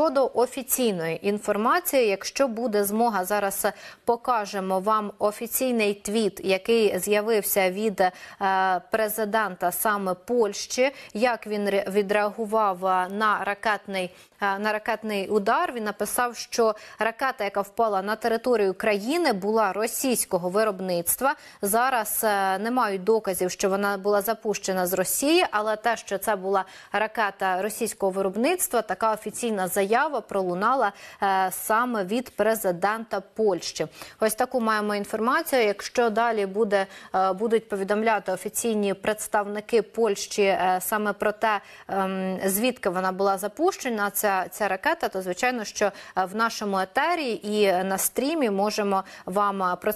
Щодо офіційної інформації, якщо буде змога, зараз покажемо вам офіційний твіт, який з'явився від е, президента саме Польщі, як він відреагував е, на ракетний е, на ракетний удар. Він написав, що ракета, яка впала на територію країни, була російського виробництва. Зараз не мають доказів, що вона була запущена з Росії, але те, що це була ракета російського виробництва, така офіційна заявка заява пролунала е, саме від президента Польщі. Ось таку маємо інформацію. Якщо далі буде е, будуть повідомляти офіційні представники Польщі е, саме про те, ем, звідки вона була запущена, ця ця ракета, то звичайно, що в нашому етері і на стрімі можемо вам про це.